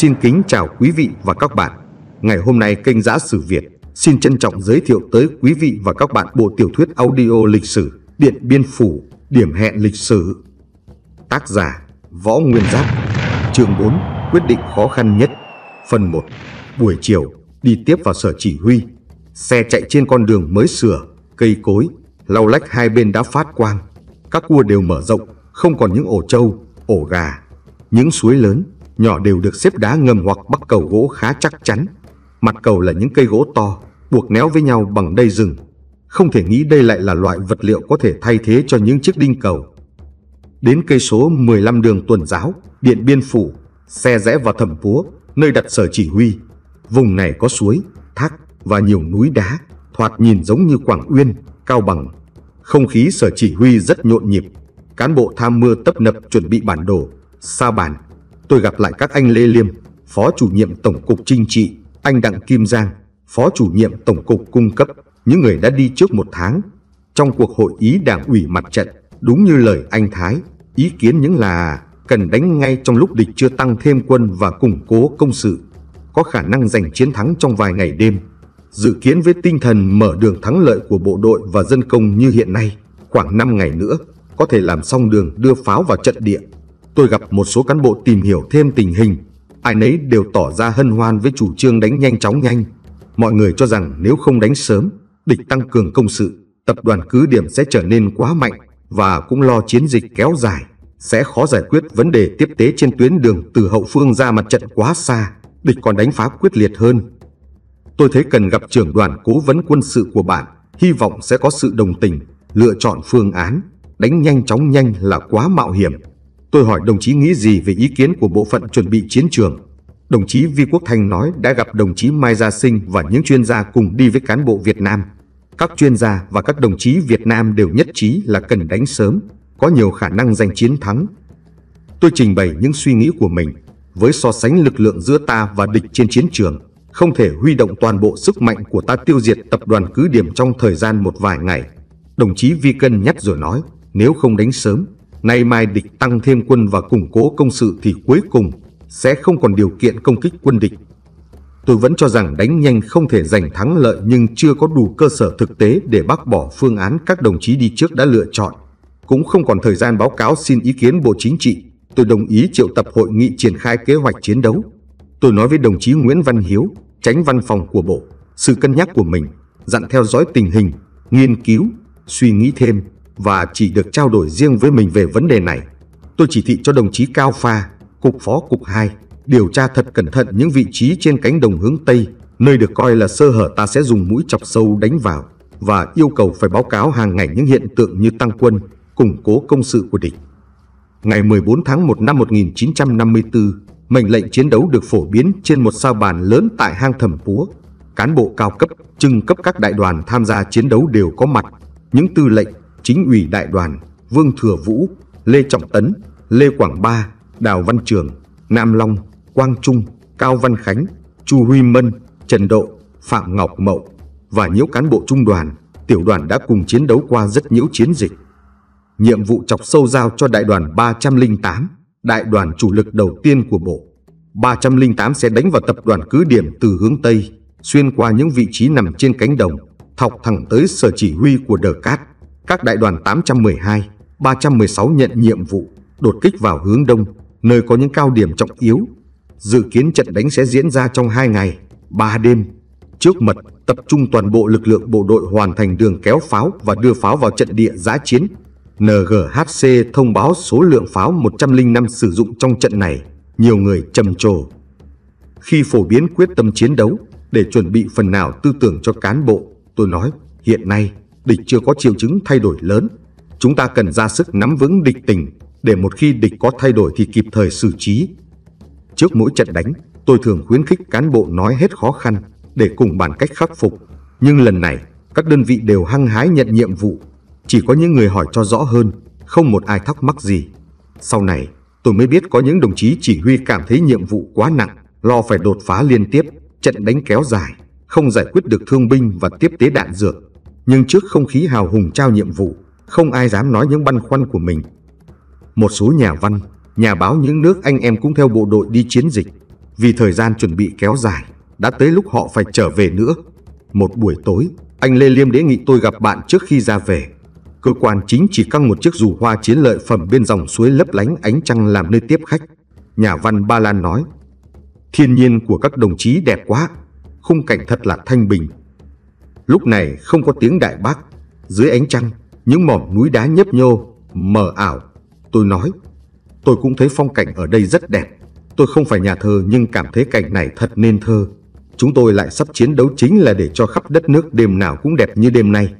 Xin kính chào quý vị và các bạn. Ngày hôm nay kênh Giã Sử Việt xin trân trọng giới thiệu tới quý vị và các bạn bộ tiểu thuyết audio lịch sử Điện Biên Phủ, điểm hẹn lịch sử. Tác giả Võ Nguyên Giáp, chương 4, quyết định khó khăn nhất, phần 1. Buổi chiều, đi tiếp vào sở chỉ huy. Xe chạy trên con đường mới sửa, cây cối, lau lách hai bên đã phát quang. Các cua đều mở rộng, không còn những ổ trâu, ổ gà, những suối lớn nhỏ đều được xếp đá ngầm hoặc bắc cầu gỗ khá chắc chắn. Mặt cầu là những cây gỗ to, buộc néo với nhau bằng đầy rừng. Không thể nghĩ đây lại là loại vật liệu có thể thay thế cho những chiếc đinh cầu. Đến cây số 15 đường Tuần Giáo, Điện Biên Phủ, xe rẽ vào Thẩm Púa, nơi đặt sở chỉ huy. Vùng này có suối, thác và nhiều núi đá, thoạt nhìn giống như Quảng Uyên, Cao Bằng. Không khí sở chỉ huy rất nhộn nhịp, cán bộ tham mưa tấp nập chuẩn bị bản đồ, sa bàn tôi gặp lại các anh Lê Liêm, Phó chủ nhiệm Tổng cục Trinh trị, anh Đặng Kim Giang, Phó chủ nhiệm Tổng cục Cung cấp, những người đã đi trước một tháng. Trong cuộc hội ý đảng ủy mặt trận, đúng như lời anh Thái, ý kiến những là cần đánh ngay trong lúc địch chưa tăng thêm quân và củng cố công sự, có khả năng giành chiến thắng trong vài ngày đêm. Dự kiến với tinh thần mở đường thắng lợi của bộ đội và dân công như hiện nay, khoảng 5 ngày nữa, có thể làm xong đường đưa pháo vào trận địa tôi gặp một số cán bộ tìm hiểu thêm tình hình. Ai nấy đều tỏ ra hân hoan với chủ trương đánh nhanh chóng nhanh. Mọi người cho rằng nếu không đánh sớm, địch tăng cường công sự, tập đoàn cứ điểm sẽ trở nên quá mạnh và cũng lo chiến dịch kéo dài, sẽ khó giải quyết vấn đề tiếp tế trên tuyến đường từ hậu phương ra mặt trận quá xa, địch còn đánh phá quyết liệt hơn. Tôi thấy cần gặp trưởng đoàn cố vấn quân sự của bạn, hy vọng sẽ có sự đồng tình, lựa chọn phương án, đánh nhanh chóng nhanh là quá mạo hiểm, Tôi hỏi đồng chí nghĩ gì về ý kiến của bộ phận chuẩn bị chiến trường. Đồng chí Vi Quốc Thanh nói đã gặp đồng chí Mai Gia Sinh và những chuyên gia cùng đi với cán bộ Việt Nam. Các chuyên gia và các đồng chí Việt Nam đều nhất trí là cần đánh sớm, có nhiều khả năng giành chiến thắng. Tôi trình bày những suy nghĩ của mình với so sánh lực lượng giữa ta và địch trên chiến trường. Không thể huy động toàn bộ sức mạnh của ta tiêu diệt tập đoàn cứ điểm trong thời gian một vài ngày. Đồng chí Vi Cân nhắc rồi nói, nếu không đánh sớm, Nay mai địch tăng thêm quân và củng cố công sự thì cuối cùng sẽ không còn điều kiện công kích quân địch. Tôi vẫn cho rằng đánh nhanh không thể giành thắng lợi nhưng chưa có đủ cơ sở thực tế để bác bỏ phương án các đồng chí đi trước đã lựa chọn. Cũng không còn thời gian báo cáo xin ý kiến Bộ Chính trị, tôi đồng ý triệu tập hội nghị triển khai kế hoạch chiến đấu. Tôi nói với đồng chí Nguyễn Văn Hiếu, tránh văn phòng của Bộ, sự cân nhắc của mình, dặn theo dõi tình hình, nghiên cứu, suy nghĩ thêm và chỉ được trao đổi riêng với mình về vấn đề này. Tôi chỉ thị cho đồng chí Cao Pha, Cục Phó Cục 2, điều tra thật cẩn thận những vị trí trên cánh đồng hướng Tây, nơi được coi là sơ hở ta sẽ dùng mũi chọc sâu đánh vào và yêu cầu phải báo cáo hàng ngày những hiện tượng như tăng quân, củng cố công sự của địch. Ngày 14 tháng 1 năm 1954, mệnh lệnh chiến đấu được phổ biến trên một sao bàn lớn tại hang Thẩm Púa. Cán bộ cao cấp, trưng cấp các đại đoàn tham gia chiến đấu đều có mặt. Những tư lệnh, chính ủy đại đoàn Vương Thừa Vũ, Lê Trọng Tấn, Lê Quảng Ba, Đào Văn Trường, Nam Long, Quang Trung, Cao Văn Khánh, Chu Huy Mân, Trần Độ, Phạm Ngọc Mậu và nhiều cán bộ trung đoàn, tiểu đoàn đã cùng chiến đấu qua rất nhiều chiến dịch. Nhiệm vụ chọc sâu giao cho đại đoàn 308, đại đoàn chủ lực đầu tiên của bộ. 308 sẽ đánh vào tập đoàn cứ điểm từ hướng Tây, xuyên qua những vị trí nằm trên cánh đồng, thọc thẳng tới sở chỉ huy của Đờ Cát các đại đoàn 812, 316 nhận nhiệm vụ đột kích vào hướng đông, nơi có những cao điểm trọng yếu. Dự kiến trận đánh sẽ diễn ra trong 2 ngày, 3 đêm. Trước mật, tập trung toàn bộ lực lượng bộ đội hoàn thành đường kéo pháo và đưa pháo vào trận địa giã chiến. NGHC thông báo số lượng pháo 105 sử dụng trong trận này, nhiều người trầm trồ. Khi phổ biến quyết tâm chiến đấu, để chuẩn bị phần nào tư tưởng cho cán bộ, tôi nói hiện nay địch chưa có triệu chứng thay đổi lớn, chúng ta cần ra sức nắm vững địch tình để một khi địch có thay đổi thì kịp thời xử trí. Trước mỗi trận đánh, tôi thường khuyến khích cán bộ nói hết khó khăn để cùng bàn cách khắc phục. Nhưng lần này, các đơn vị đều hăng hái nhận nhiệm vụ, chỉ có những người hỏi cho rõ hơn, không một ai thắc mắc gì. Sau này, tôi mới biết có những đồng chí chỉ huy cảm thấy nhiệm vụ quá nặng, lo phải đột phá liên tiếp, trận đánh kéo dài, không giải quyết được thương binh và tiếp tế đạn dược nhưng trước không khí hào hùng trao nhiệm vụ, không ai dám nói những băn khoăn của mình. Một số nhà văn, nhà báo những nước anh em cũng theo bộ đội đi chiến dịch. Vì thời gian chuẩn bị kéo dài, đã tới lúc họ phải trở về nữa. Một buổi tối, anh Lê Liêm đề nghị tôi gặp bạn trước khi ra về. Cơ quan chính chỉ căng một chiếc dù hoa chiến lợi phẩm bên dòng suối lấp lánh ánh trăng làm nơi tiếp khách. Nhà văn Ba Lan nói, Thiên nhiên của các đồng chí đẹp quá, khung cảnh thật là thanh bình, Lúc này không có tiếng đại bác Dưới ánh trăng Những mỏm núi đá nhấp nhô Mờ ảo Tôi nói Tôi cũng thấy phong cảnh ở đây rất đẹp Tôi không phải nhà thơ nhưng cảm thấy cảnh này thật nên thơ Chúng tôi lại sắp chiến đấu chính là để cho khắp đất nước đêm nào cũng đẹp như đêm nay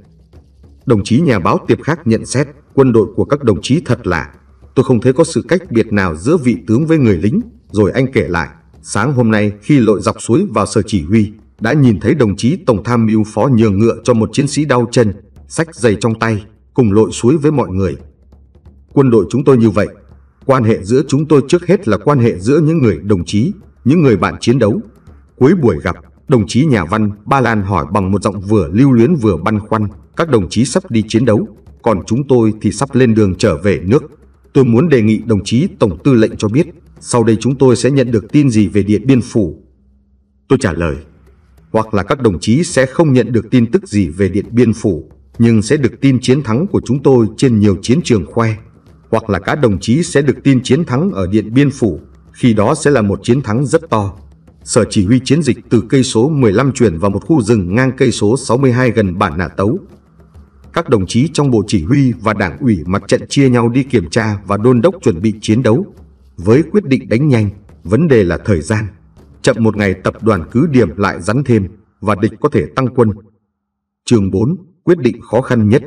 Đồng chí nhà báo Tiệp Khắc nhận xét quân đội của các đồng chí thật lạ Tôi không thấy có sự cách biệt nào giữa vị tướng với người lính Rồi anh kể lại Sáng hôm nay khi lội dọc suối vào sở chỉ huy đã nhìn thấy đồng chí Tổng tham mưu phó nhường ngựa cho một chiến sĩ đau chân, sách giày trong tay, cùng lội suối với mọi người. Quân đội chúng tôi như vậy, quan hệ giữa chúng tôi trước hết là quan hệ giữa những người đồng chí, những người bạn chiến đấu. Cuối buổi gặp, đồng chí nhà văn Ba Lan hỏi bằng một giọng vừa lưu luyến vừa băn khoăn, các đồng chí sắp đi chiến đấu, còn chúng tôi thì sắp lên đường trở về nước. Tôi muốn đề nghị đồng chí Tổng Tư lệnh cho biết, sau đây chúng tôi sẽ nhận được tin gì về Điện Biên Phủ. Tôi trả lời, hoặc là các đồng chí sẽ không nhận được tin tức gì về Điện Biên Phủ, nhưng sẽ được tin chiến thắng của chúng tôi trên nhiều chiến trường khoe, hoặc là các đồng chí sẽ được tin chiến thắng ở Điện Biên Phủ, khi đó sẽ là một chiến thắng rất to. Sở chỉ huy chiến dịch từ cây số 15 chuyển vào một khu rừng ngang cây số 62 gần bản Nà Tấu. Các đồng chí trong bộ chỉ huy và đảng ủy mặt trận chia nhau đi kiểm tra và đôn đốc chuẩn bị chiến đấu. Với quyết định đánh nhanh, vấn đề là thời gian chậm một ngày tập đoàn cứ điểm lại rắn thêm và địch có thể tăng quân. Trường 4, quyết định khó khăn nhất.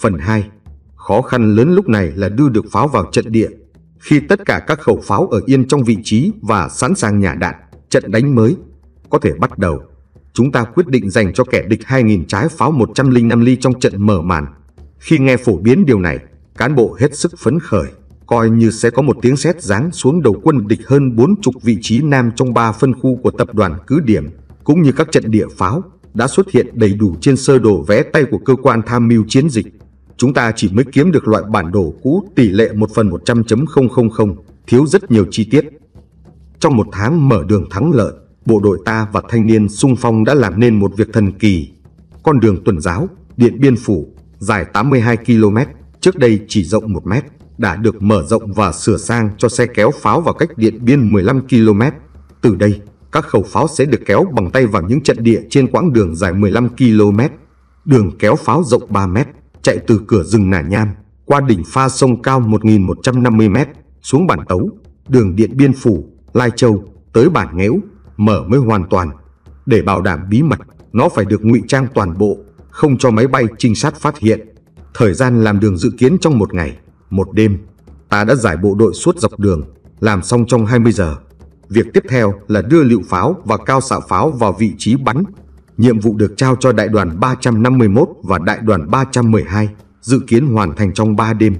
Phần 2, khó khăn lớn lúc này là đưa được pháo vào trận địa. Khi tất cả các khẩu pháo ở yên trong vị trí và sẵn sàng nhả đạn, trận đánh mới có thể bắt đầu. Chúng ta quyết định dành cho kẻ địch 2.000 trái pháo 105 ly trong trận mở màn. Khi nghe phổ biến điều này, cán bộ hết sức phấn khởi coi như sẽ có một tiếng sét giáng xuống đầu quân địch hơn 40 vị trí nam trong 3 phân khu của tập đoàn cứ điểm, cũng như các trận địa pháo đã xuất hiện đầy đủ trên sơ đồ vẽ tay của cơ quan tham mưu chiến dịch. Chúng ta chỉ mới kiếm được loại bản đồ cũ tỷ lệ 1 phần 100.000, thiếu rất nhiều chi tiết. Trong một tháng mở đường thắng lợi, bộ đội ta và thanh niên sung phong đã làm nên một việc thần kỳ. Con đường tuần giáo, Điện Biên Phủ, dài 82 km, trước đây chỉ rộng 1 mét, đã được mở rộng và sửa sang cho xe kéo pháo vào cách Điện Biên 15 km. Từ đây, các khẩu pháo sẽ được kéo bằng tay vào những trận địa trên quãng đường dài 15 km. Đường kéo pháo rộng 3 m, chạy từ cửa rừng Nà Nham, qua đỉnh pha sông cao 1.150 m, xuống bản Tấu, đường Điện Biên Phủ, Lai Châu, tới bản Nghẽo, mở mới hoàn toàn. Để bảo đảm bí mật, nó phải được ngụy trang toàn bộ, không cho máy bay trinh sát phát hiện. Thời gian làm đường dự kiến trong một ngày. Một đêm, ta đã giải bộ đội suốt dọc đường, làm xong trong 20 giờ. Việc tiếp theo là đưa lựu pháo và cao xạ pháo vào vị trí bắn. Nhiệm vụ được trao cho đại đoàn 351 và đại đoàn 312, dự kiến hoàn thành trong 3 đêm.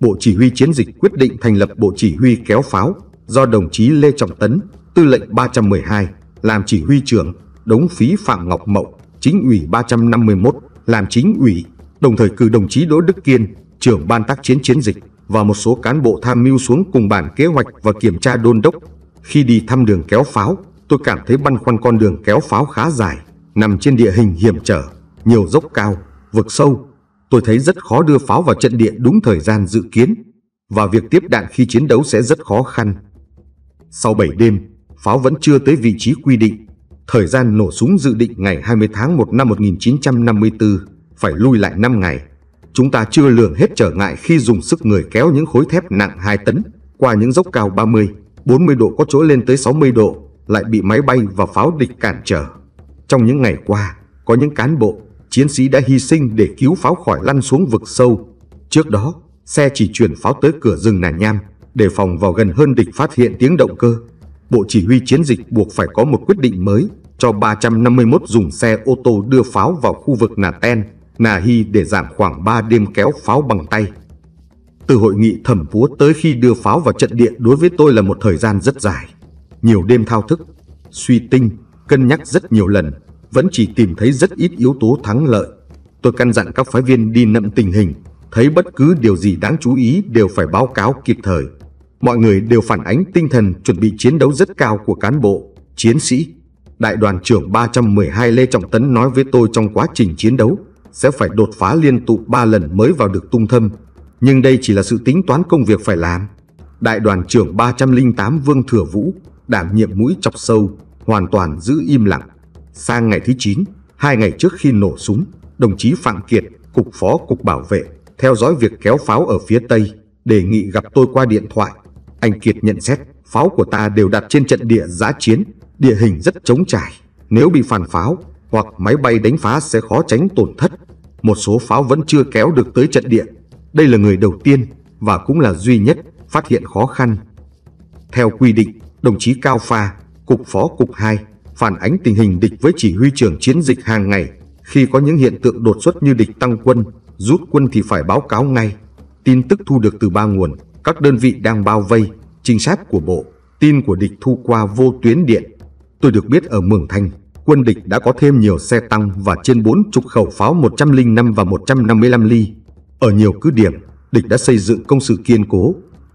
Bộ Chỉ huy Chiến dịch quyết định thành lập Bộ Chỉ huy Kéo Pháo do đồng chí Lê Trọng Tấn, tư lệnh 312, làm chỉ huy trưởng, đống phí Phạm Ngọc Mậu, chính ủy 351, làm chính ủy, đồng thời cử đồng chí Đỗ Đức Kiên trưởng ban tác chiến chiến dịch và một số cán bộ tham mưu xuống cùng bản kế hoạch và kiểm tra đôn đốc. Khi đi thăm đường kéo pháo, tôi cảm thấy băn khoăn con đường kéo pháo khá dài, nằm trên địa hình hiểm trở, nhiều dốc cao, vực sâu. Tôi thấy rất khó đưa pháo vào trận địa đúng thời gian dự kiến và việc tiếp đạn khi chiến đấu sẽ rất khó khăn. Sau 7 đêm, pháo vẫn chưa tới vị trí quy định. Thời gian nổ súng dự định ngày 20 tháng 1 năm 1954 phải lui lại 5 ngày chúng ta chưa lường hết trở ngại khi dùng sức người kéo những khối thép nặng 2 tấn qua những dốc cao 30, 40 độ có chỗ lên tới 60 độ, lại bị máy bay và pháo địch cản trở. Trong những ngày qua, có những cán bộ, chiến sĩ đã hy sinh để cứu pháo khỏi lăn xuống vực sâu. Trước đó, xe chỉ chuyển pháo tới cửa rừng Nà Nham, để phòng vào gần hơn địch phát hiện tiếng động cơ. Bộ chỉ huy chiến dịch buộc phải có một quyết định mới cho 351 dùng xe ô tô đưa pháo vào khu vực Nà Ten Nà hi để giảm khoảng 3 đêm kéo pháo bằng tay. Từ hội nghị thẩm phúa tới khi đưa pháo vào trận địa đối với tôi là một thời gian rất dài. Nhiều đêm thao thức, suy tinh, cân nhắc rất nhiều lần, vẫn chỉ tìm thấy rất ít yếu tố thắng lợi. Tôi căn dặn các phái viên đi nậm tình hình, thấy bất cứ điều gì đáng chú ý đều phải báo cáo kịp thời. Mọi người đều phản ánh tinh thần chuẩn bị chiến đấu rất cao của cán bộ, chiến sĩ. Đại đoàn trưởng 312 Lê Trọng Tấn nói với tôi trong quá trình chiến đấu, sẽ phải đột phá liên tục 3 lần mới vào được tung thâm. Nhưng đây chỉ là sự tính toán công việc phải làm. Đại đoàn trưởng 308 Vương Thừa Vũ đảm nhiệm mũi chọc sâu, hoàn toàn giữ im lặng. Sang ngày thứ 9, hai ngày trước khi nổ súng, đồng chí Phạm Kiệt, cục phó cục bảo vệ, theo dõi việc kéo pháo ở phía Tây, đề nghị gặp tôi qua điện thoại. Anh Kiệt nhận xét, pháo của ta đều đặt trên trận địa giã chiến, địa hình rất trống trải. Nếu bị phản pháo, hoặc máy bay đánh phá sẽ khó tránh tổn thất. Một số pháo vẫn chưa kéo được tới trận địa. Đây là người đầu tiên và cũng là duy nhất phát hiện khó khăn. Theo quy định, đồng chí Cao Pha, Cục Phó Cục 2, phản ánh tình hình địch với chỉ huy trưởng chiến dịch hàng ngày. Khi có những hiện tượng đột xuất như địch tăng quân, rút quân thì phải báo cáo ngay. Tin tức thu được từ ba nguồn, các đơn vị đang bao vây, trinh sát của bộ, tin của địch thu qua vô tuyến điện. Tôi được biết ở Mường Thanh quân địch đã có thêm nhiều xe tăng và trên 4 chục khẩu pháo 105 và 155 ly. Ở nhiều cứ điểm, địch đã xây dựng công sự kiên cố.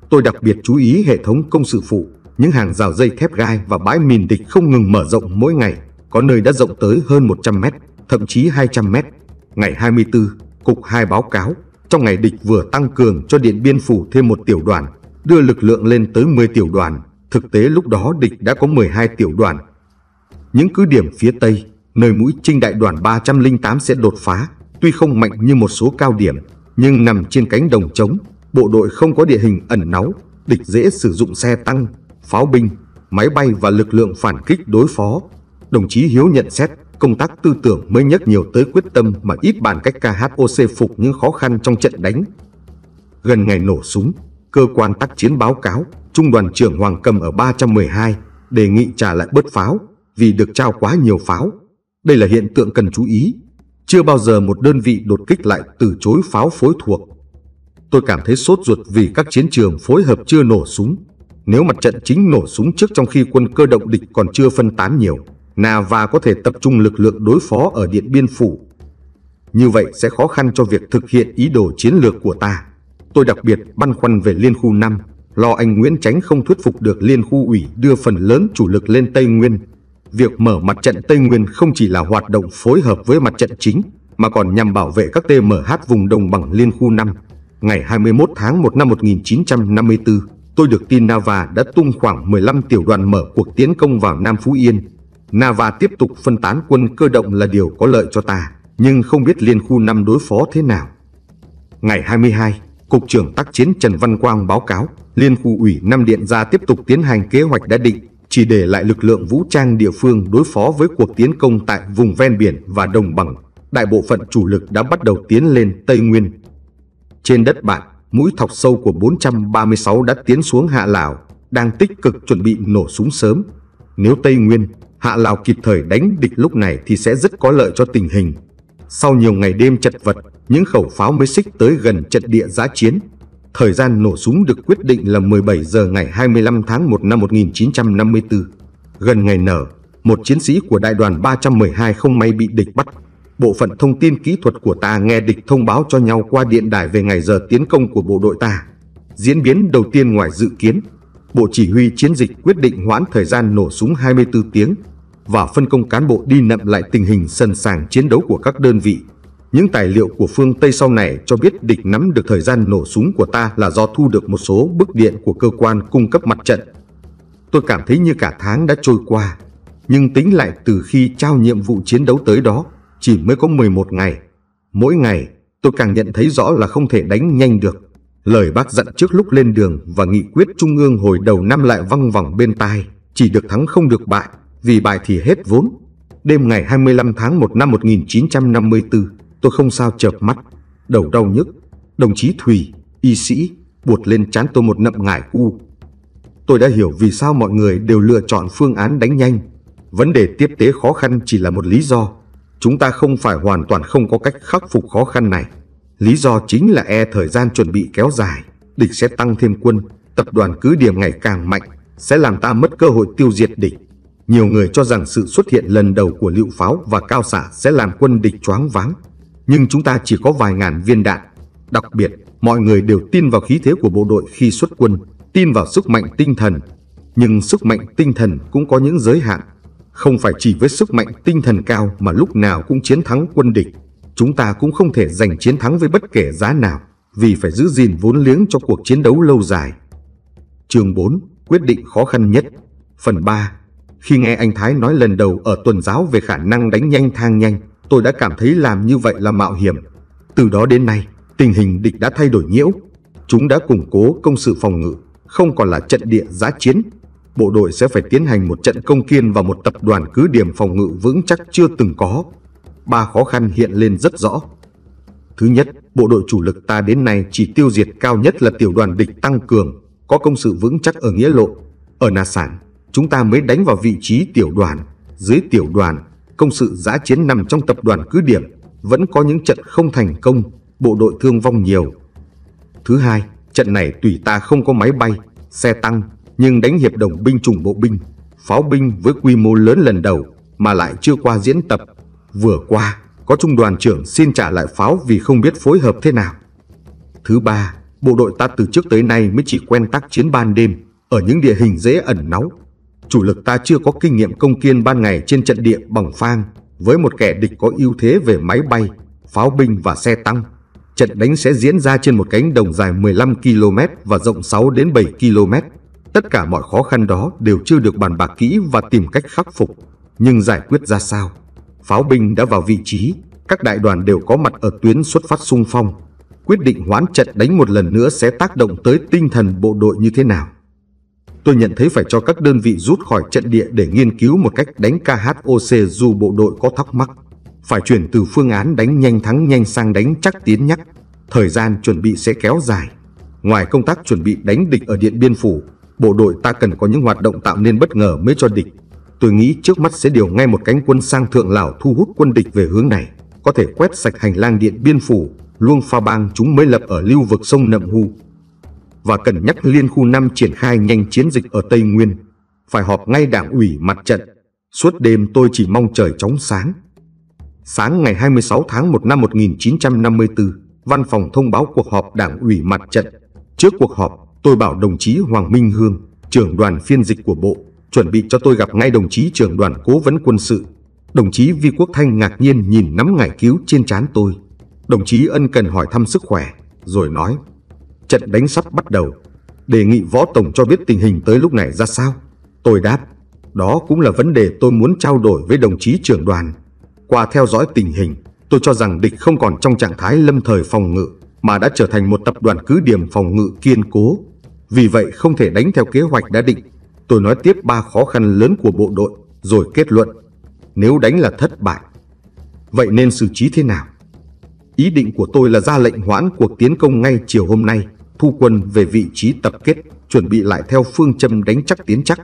Tôi đặc biệt chú ý hệ thống công sự phụ, những hàng rào dây thép gai và bãi mìn địch không ngừng mở rộng mỗi ngày, có nơi đã rộng tới hơn 100 mét, thậm chí 200 mét. Ngày 24, Cục 2 báo cáo, trong ngày địch vừa tăng cường cho Điện Biên Phủ thêm một tiểu đoàn, đưa lực lượng lên tới 10 tiểu đoàn. Thực tế lúc đó địch đã có 12 tiểu đoàn, những cứ điểm phía Tây, nơi mũi trinh đại đoàn 308 sẽ đột phá, tuy không mạnh như một số cao điểm, nhưng nằm trên cánh đồng trống, bộ đội không có địa hình ẩn náu, địch dễ sử dụng xe tăng, pháo binh, máy bay và lực lượng phản kích đối phó. Đồng chí Hiếu nhận xét, công tác tư tưởng mới nhắc nhiều tới quyết tâm mà ít bàn cách KHOC phục những khó khăn trong trận đánh. Gần ngày nổ súng, cơ quan tác chiến báo cáo, Trung đoàn trưởng Hoàng Cầm ở 312 đề nghị trả lại bớt pháo, vì được trao quá nhiều pháo. Đây là hiện tượng cần chú ý. Chưa bao giờ một đơn vị đột kích lại từ chối pháo phối thuộc. Tôi cảm thấy sốt ruột vì các chiến trường phối hợp chưa nổ súng. Nếu mặt trận chính nổ súng trước trong khi quân cơ động địch còn chưa phân tán nhiều, na và có thể tập trung lực lượng đối phó ở Điện Biên Phủ. Như vậy sẽ khó khăn cho việc thực hiện ý đồ chiến lược của ta. Tôi đặc biệt băn khoăn về Liên Khu 5, lo anh Nguyễn Tránh không thuyết phục được Liên Khu ủy đưa phần lớn chủ lực lên Tây Nguyên việc mở mặt trận Tây Nguyên không chỉ là hoạt động phối hợp với mặt trận chính, mà còn nhằm bảo vệ các TMH vùng đồng bằng liên khu 5. Ngày 21 tháng 1 năm 1954, tôi được tin Nava đã tung khoảng 15 tiểu đoàn mở cuộc tiến công vào Nam Phú Yên. Nava tiếp tục phân tán quân cơ động là điều có lợi cho ta, nhưng không biết liên khu 5 đối phó thế nào. Ngày 22, Cục trưởng tác chiến Trần Văn Quang báo cáo, Liên khu ủy Nam Điện ra tiếp tục tiến hành kế hoạch đã định, chỉ để lại lực lượng vũ trang địa phương đối phó với cuộc tiến công tại vùng ven biển và đồng bằng, đại bộ phận chủ lực đã bắt đầu tiến lên Tây Nguyên. Trên đất bạn, mũi thọc sâu của 436 đã tiến xuống Hạ Lào, đang tích cực chuẩn bị nổ súng sớm. Nếu Tây Nguyên, Hạ Lào kịp thời đánh địch lúc này thì sẽ rất có lợi cho tình hình. Sau nhiều ngày đêm chật vật, những khẩu pháo mới xích tới gần trận địa giã chiến Thời gian nổ súng được quyết định là 17 giờ ngày 25 tháng 1 năm 1954. Gần ngày nở, một chiến sĩ của đại đoàn 312 không may bị địch bắt. Bộ phận thông tin kỹ thuật của ta nghe địch thông báo cho nhau qua điện đài về ngày giờ tiến công của bộ đội ta. Diễn biến đầu tiên ngoài dự kiến, Bộ Chỉ huy Chiến dịch quyết định hoãn thời gian nổ súng 24 tiếng và phân công cán bộ đi nậm lại tình hình sẵn sàng chiến đấu của các đơn vị những tài liệu của phương Tây sau này cho biết địch nắm được thời gian nổ súng của ta là do thu được một số bức điện của cơ quan cung cấp mặt trận. Tôi cảm thấy như cả tháng đã trôi qua, nhưng tính lại từ khi trao nhiệm vụ chiến đấu tới đó, chỉ mới có 11 ngày. Mỗi ngày, tôi càng nhận thấy rõ là không thể đánh nhanh được. Lời bác dặn trước lúc lên đường và nghị quyết trung ương hồi đầu năm lại văng vẳng bên tai, chỉ được thắng không được bại, vì bại thì hết vốn. Đêm ngày 25 tháng 1 năm 1954, Tôi không sao chợp mắt, đầu đau nhức. Đồng chí Thùy, y sĩ, buột lên chán tôi một nậm ngải u. Tôi đã hiểu vì sao mọi người đều lựa chọn phương án đánh nhanh. Vấn đề tiếp tế khó khăn chỉ là một lý do. Chúng ta không phải hoàn toàn không có cách khắc phục khó khăn này. Lý do chính là e thời gian chuẩn bị kéo dài, địch sẽ tăng thêm quân, tập đoàn cứ điểm ngày càng mạnh, sẽ làm ta mất cơ hội tiêu diệt địch. Nhiều người cho rằng sự xuất hiện lần đầu của lựu pháo và cao xạ sẽ làm quân địch choáng váng, nhưng chúng ta chỉ có vài ngàn viên đạn. Đặc biệt, mọi người đều tin vào khí thế của bộ đội khi xuất quân, tin vào sức mạnh tinh thần. Nhưng sức mạnh tinh thần cũng có những giới hạn. Không phải chỉ với sức mạnh tinh thần cao mà lúc nào cũng chiến thắng quân địch. Chúng ta cũng không thể giành chiến thắng với bất kể giá nào, vì phải giữ gìn vốn liếng cho cuộc chiến đấu lâu dài. Chương 4. Quyết định khó khăn nhất Phần 3 Khi nghe anh Thái nói lần đầu ở tuần giáo về khả năng đánh nhanh thang nhanh, tôi đã cảm thấy làm như vậy là mạo hiểm. Từ đó đến nay, tình hình địch đã thay đổi nhiễu. Chúng đã củng cố công sự phòng ngự, không còn là trận địa giã chiến. Bộ đội sẽ phải tiến hành một trận công kiên và một tập đoàn cứ điểm phòng ngự vững chắc chưa từng có. Ba khó khăn hiện lên rất rõ. Thứ nhất, bộ đội chủ lực ta đến nay chỉ tiêu diệt cao nhất là tiểu đoàn địch tăng cường, có công sự vững chắc ở Nghĩa Lộ. Ở Nà Sản, chúng ta mới đánh vào vị trí tiểu đoàn, dưới tiểu đoàn công sự giã chiến nằm trong tập đoàn cứ điểm vẫn có những trận không thành công, bộ đội thương vong nhiều. Thứ hai, trận này tùy ta không có máy bay, xe tăng, nhưng đánh hiệp đồng binh chủng bộ binh, pháo binh với quy mô lớn lần đầu mà lại chưa qua diễn tập. Vừa qua, có trung đoàn trưởng xin trả lại pháo vì không biết phối hợp thế nào. Thứ ba, bộ đội ta từ trước tới nay mới chỉ quen tác chiến ban đêm ở những địa hình dễ ẩn náu chủ lực ta chưa có kinh nghiệm công kiên ban ngày trên trận địa bằng phang với một kẻ địch có ưu thế về máy bay, pháo binh và xe tăng. Trận đánh sẽ diễn ra trên một cánh đồng dài 15 km và rộng 6 đến 7 km. Tất cả mọi khó khăn đó đều chưa được bàn bạc kỹ và tìm cách khắc phục, nhưng giải quyết ra sao? Pháo binh đã vào vị trí, các đại đoàn đều có mặt ở tuyến xuất phát sung phong. Quyết định hoãn trận đánh một lần nữa sẽ tác động tới tinh thần bộ đội như thế nào? tôi nhận thấy phải cho các đơn vị rút khỏi trận địa để nghiên cứu một cách đánh KHOC dù bộ đội có thắc mắc. Phải chuyển từ phương án đánh nhanh thắng nhanh sang đánh chắc tiến nhắc. Thời gian chuẩn bị sẽ kéo dài. Ngoài công tác chuẩn bị đánh địch ở Điện Biên Phủ, bộ đội ta cần có những hoạt động tạo nên bất ngờ mới cho địch. Tôi nghĩ trước mắt sẽ điều ngay một cánh quân sang Thượng Lào thu hút quân địch về hướng này, có thể quét sạch hành lang Điện Biên Phủ, luông pha bang chúng mới lập ở lưu vực sông Nậm Hù và cần nhắc liên khu 5 triển khai nhanh chiến dịch ở Tây Nguyên. Phải họp ngay đảng ủy mặt trận. Suốt đêm tôi chỉ mong trời chóng sáng. Sáng ngày 26 tháng 1 năm 1954, văn phòng thông báo cuộc họp đảng ủy mặt trận. Trước cuộc họp, tôi bảo đồng chí Hoàng Minh Hương, trưởng đoàn phiên dịch của bộ, chuẩn bị cho tôi gặp ngay đồng chí trưởng đoàn cố vấn quân sự. Đồng chí Vi Quốc Thanh ngạc nhiên nhìn nắm ngải cứu trên trán tôi. Đồng chí ân cần hỏi thăm sức khỏe, rồi nói trận đánh sắp bắt đầu. Đề nghị Võ Tổng cho biết tình hình tới lúc này ra sao. Tôi đáp, đó cũng là vấn đề tôi muốn trao đổi với đồng chí trưởng đoàn. Qua theo dõi tình hình, tôi cho rằng địch không còn trong trạng thái lâm thời phòng ngự, mà đã trở thành một tập đoàn cứ điểm phòng ngự kiên cố. Vì vậy không thể đánh theo kế hoạch đã định. Tôi nói tiếp ba khó khăn lớn của bộ đội, rồi kết luận. Nếu đánh là thất bại, vậy nên xử trí thế nào? Ý định của tôi là ra lệnh hoãn cuộc tiến công ngay chiều hôm nay thu quân về vị trí tập kết, chuẩn bị lại theo phương châm đánh chắc tiến chắc.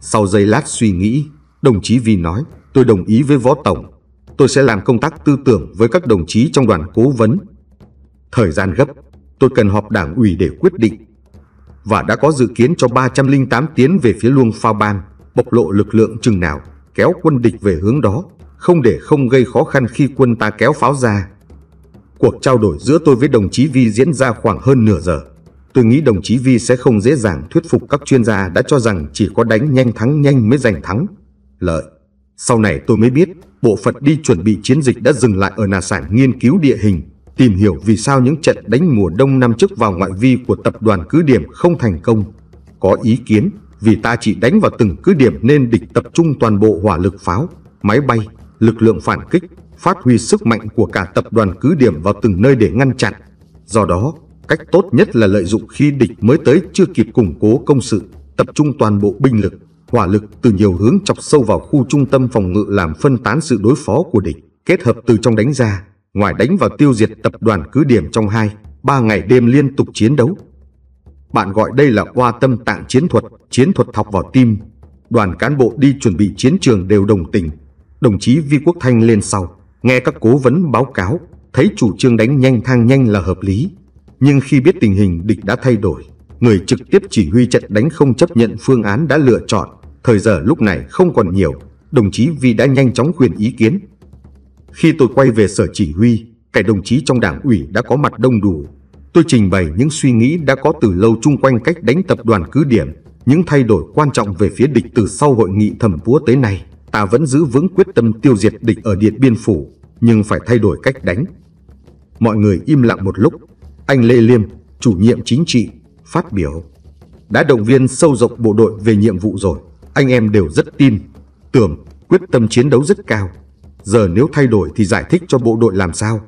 Sau giây lát suy nghĩ, đồng chí Vi nói, tôi đồng ý với Võ Tổng, tôi sẽ làm công tác tư tưởng với các đồng chí trong đoàn cố vấn. Thời gian gấp, tôi cần họp đảng ủy để quyết định. Và đã có dự kiến cho 308 tiến về phía luông phao ban, bộc lộ lực lượng chừng nào, kéo quân địch về hướng đó, không để không gây khó khăn khi quân ta kéo pháo ra. Cuộc trao đổi giữa tôi với đồng chí Vi diễn ra khoảng hơn nửa giờ. Tôi nghĩ đồng chí Vi sẽ không dễ dàng thuyết phục các chuyên gia đã cho rằng chỉ có đánh nhanh thắng nhanh mới giành thắng. Lợi. Sau này tôi mới biết, bộ phận đi chuẩn bị chiến dịch đã dừng lại ở Nà Sản nghiên cứu địa hình, tìm hiểu vì sao những trận đánh mùa đông năm trước vào ngoại vi của tập đoàn cứ điểm không thành công. Có ý kiến, vì ta chỉ đánh vào từng cứ điểm nên địch tập trung toàn bộ hỏa lực pháo, máy bay, lực lượng phản kích, phát huy sức mạnh của cả tập đoàn cứ điểm vào từng nơi để ngăn chặn. Do đó, cách tốt nhất là lợi dụng khi địch mới tới chưa kịp củng cố công sự, tập trung toàn bộ binh lực, hỏa lực từ nhiều hướng chọc sâu vào khu trung tâm phòng ngự làm phân tán sự đối phó của địch, kết hợp từ trong đánh ra, ngoài đánh vào tiêu diệt tập đoàn cứ điểm trong hai, ba ngày đêm liên tục chiến đấu. Bạn gọi đây là qua tâm tạng chiến thuật, chiến thuật thọc vào tim. Đoàn cán bộ đi chuẩn bị chiến trường đều đồng tình. Đồng chí Vi Quốc Thanh lên sau Nghe các cố vấn báo cáo, thấy chủ trương đánh nhanh thang nhanh là hợp lý. Nhưng khi biết tình hình địch đã thay đổi, người trực tiếp chỉ huy trận đánh không chấp nhận phương án đã lựa chọn, thời giờ lúc này không còn nhiều, đồng chí Vi đã nhanh chóng quyền ý kiến. Khi tôi quay về sở chỉ huy, cả đồng chí trong đảng ủy đã có mặt đông đủ. Tôi trình bày những suy nghĩ đã có từ lâu chung quanh cách đánh tập đoàn cứ điểm, những thay đổi quan trọng về phía địch từ sau hội nghị thẩm búa tới nay ta vẫn giữ vững quyết tâm tiêu diệt địch ở Điện Biên Phủ, nhưng phải thay đổi cách đánh. Mọi người im lặng một lúc, anh Lê Liêm, chủ nhiệm chính trị, phát biểu. Đã động viên sâu rộng bộ đội về nhiệm vụ rồi, anh em đều rất tin, tưởng quyết tâm chiến đấu rất cao. Giờ nếu thay đổi thì giải thích cho bộ đội làm sao?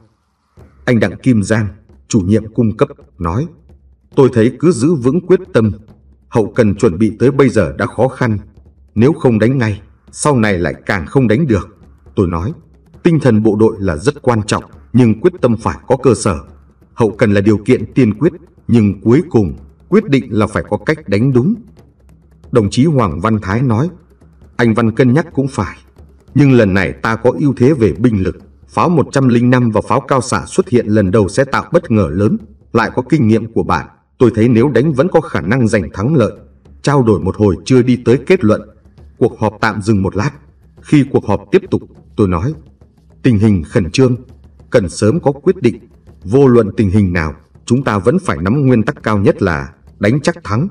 Anh Đặng Kim Giang, chủ nhiệm cung cấp, nói. Tôi thấy cứ giữ vững quyết tâm, hậu cần chuẩn bị tới bây giờ đã khó khăn, nếu không đánh ngay sau này lại càng không đánh được. Tôi nói, tinh thần bộ đội là rất quan trọng, nhưng quyết tâm phải có cơ sở. Hậu cần là điều kiện tiên quyết, nhưng cuối cùng quyết định là phải có cách đánh đúng. Đồng chí Hoàng Văn Thái nói, anh Văn cân nhắc cũng phải, nhưng lần này ta có ưu thế về binh lực. Pháo 105 và pháo cao xạ xuất hiện lần đầu sẽ tạo bất ngờ lớn, lại có kinh nghiệm của bạn. Tôi thấy nếu đánh vẫn có khả năng giành thắng lợi. Trao đổi một hồi chưa đi tới kết luận, cuộc họp tạm dừng một lát. Khi cuộc họp tiếp tục, tôi nói, tình hình khẩn trương, cần sớm có quyết định. Vô luận tình hình nào, chúng ta vẫn phải nắm nguyên tắc cao nhất là đánh chắc thắng.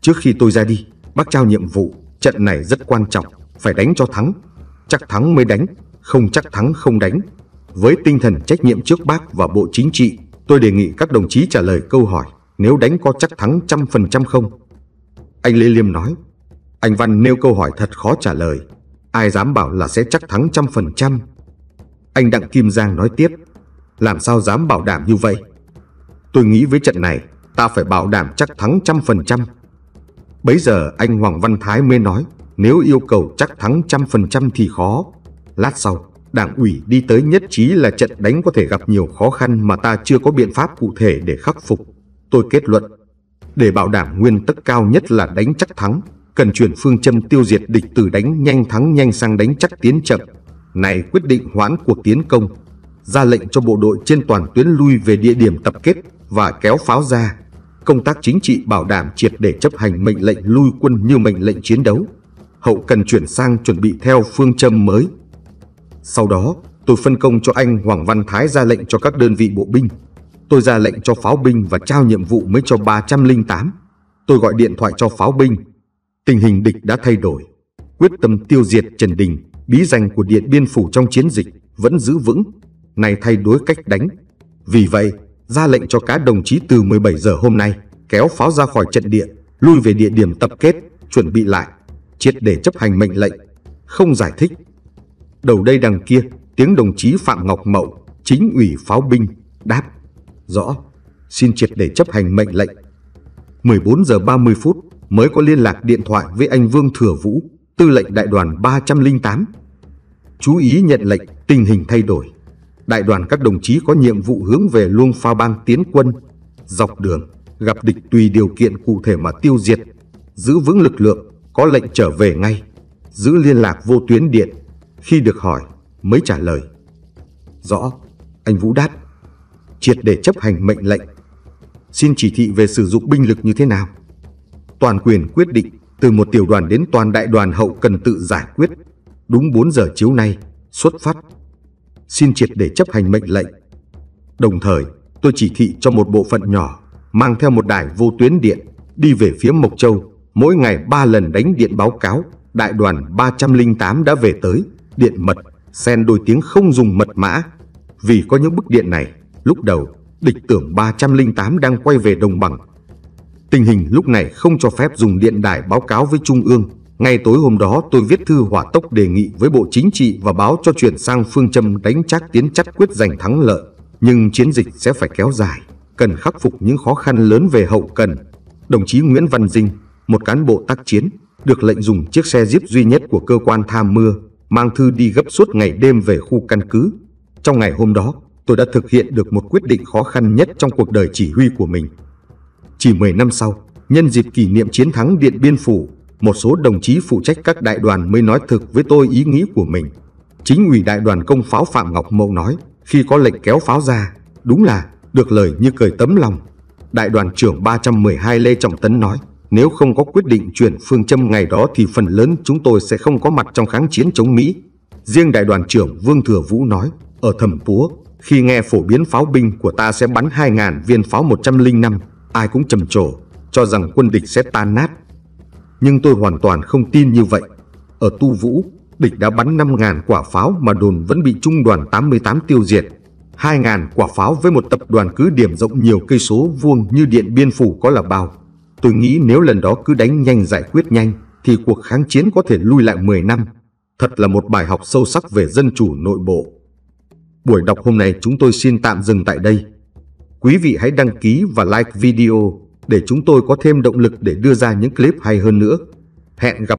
Trước khi tôi ra đi, bác trao nhiệm vụ, trận này rất quan trọng, phải đánh cho thắng. Chắc thắng mới đánh, không chắc thắng không đánh. Với tinh thần trách nhiệm trước bác và bộ chính trị, tôi đề nghị các đồng chí trả lời câu hỏi nếu đánh có chắc thắng trăm phần trăm không. Anh Lê Liêm nói, anh Văn nêu câu hỏi thật khó trả lời Ai dám bảo là sẽ chắc thắng trăm phần trăm Anh Đặng Kim Giang nói tiếp Làm sao dám bảo đảm như vậy Tôi nghĩ với trận này Ta phải bảo đảm chắc thắng trăm phần trăm Bấy giờ anh Hoàng Văn Thái mới nói Nếu yêu cầu chắc thắng trăm phần trăm thì khó Lát sau Đảng ủy đi tới nhất trí là trận đánh có thể gặp nhiều khó khăn Mà ta chưa có biện pháp cụ thể để khắc phục Tôi kết luận Để bảo đảm nguyên tắc cao nhất là đánh chắc thắng cần chuyển phương châm tiêu diệt địch từ đánh nhanh thắng nhanh sang đánh chắc tiến chậm. Này quyết định hoãn cuộc tiến công, ra lệnh cho bộ đội trên toàn tuyến lui về địa điểm tập kết và kéo pháo ra. Công tác chính trị bảo đảm triệt để chấp hành mệnh lệnh lui quân như mệnh lệnh chiến đấu. Hậu cần chuyển sang chuẩn bị theo phương châm mới. Sau đó, tôi phân công cho anh Hoàng Văn Thái ra lệnh cho các đơn vị bộ binh. Tôi ra lệnh cho pháo binh và trao nhiệm vụ mới cho 308. Tôi gọi điện thoại cho pháo binh, tình hình địch đã thay đổi. Quyết tâm tiêu diệt Trần Đình, bí danh của Điện Biên Phủ trong chiến dịch vẫn giữ vững, này thay đổi cách đánh. Vì vậy, ra lệnh cho các đồng chí từ 17 giờ hôm nay kéo pháo ra khỏi trận địa, lui về địa điểm tập kết, chuẩn bị lại, triệt để chấp hành mệnh lệnh, không giải thích. Đầu đây đằng kia, tiếng đồng chí Phạm Ngọc Mậu, chính ủy pháo binh, đáp, rõ, xin triệt để chấp hành mệnh lệnh. 14 giờ 30 phút, mới có liên lạc điện thoại với anh Vương Thừa Vũ, tư lệnh đại đoàn 308. Chú ý nhận lệnh, tình hình thay đổi. Đại đoàn các đồng chí có nhiệm vụ hướng về Luông Pha Bang tiến quân. Dọc đường, gặp địch tùy điều kiện cụ thể mà tiêu diệt. Giữ vững lực lượng, có lệnh trở về ngay. Giữ liên lạc vô tuyến điện. Khi được hỏi, mới trả lời. Rõ, anh Vũ đáp. Triệt để chấp hành mệnh lệnh. Xin chỉ thị về sử dụng binh lực như thế nào? toàn quyền quyết định từ một tiểu đoàn đến toàn đại đoàn hậu cần tự giải quyết. Đúng 4 giờ chiếu nay, xuất phát. Xin triệt để chấp hành mệnh lệnh. Đồng thời, tôi chỉ thị cho một bộ phận nhỏ mang theo một đài vô tuyến điện đi về phía Mộc Châu, mỗi ngày 3 lần đánh điện báo cáo, đại đoàn 308 đã về tới, điện mật, sen đôi tiếng không dùng mật mã. Vì có những bức điện này, lúc đầu, địch tưởng 308 đang quay về đồng bằng Tình hình lúc này không cho phép dùng điện đài báo cáo với Trung ương. Ngay tối hôm đó tôi viết thư hỏa tốc đề nghị với Bộ Chính trị và báo cho chuyển sang phương châm đánh chắc tiến chắc quyết giành thắng lợi. Nhưng chiến dịch sẽ phải kéo dài, cần khắc phục những khó khăn lớn về hậu cần. Đồng chí Nguyễn Văn Dinh, một cán bộ tác chiến, được lệnh dùng chiếc xe jeep duy nhất của cơ quan tham mưa, mang thư đi gấp suốt ngày đêm về khu căn cứ. Trong ngày hôm đó, tôi đã thực hiện được một quyết định khó khăn nhất trong cuộc đời chỉ huy của mình. Chỉ 10 năm sau, nhân dịp kỷ niệm chiến thắng Điện Biên Phủ, một số đồng chí phụ trách các đại đoàn mới nói thực với tôi ý nghĩ của mình. Chính ủy đại đoàn công pháo Phạm Ngọc Mậu nói, khi có lệnh kéo pháo ra, đúng là được lời như cười tấm lòng. Đại đoàn trưởng 312 Lê Trọng Tấn nói, nếu không có quyết định chuyển phương châm ngày đó thì phần lớn chúng tôi sẽ không có mặt trong kháng chiến chống Mỹ. Riêng đại đoàn trưởng Vương Thừa Vũ nói, ở Thẩm Púa, khi nghe phổ biến pháo binh của ta sẽ bắn 2.000 viên pháo 105 ai cũng trầm trồ, cho rằng quân địch sẽ tan nát. Nhưng tôi hoàn toàn không tin như vậy. Ở Tu Vũ, địch đã bắn 5.000 quả pháo mà đồn vẫn bị trung đoàn 88 tiêu diệt. 2.000 quả pháo với một tập đoàn cứ điểm rộng nhiều cây số vuông như Điện Biên Phủ có là bao. Tôi nghĩ nếu lần đó cứ đánh nhanh giải quyết nhanh, thì cuộc kháng chiến có thể lui lại 10 năm. Thật là một bài học sâu sắc về dân chủ nội bộ. Buổi đọc hôm nay chúng tôi xin tạm dừng tại đây. Quý vị hãy đăng ký và like video để chúng tôi có thêm động lực để đưa ra những clip hay hơn nữa. Hẹn gặp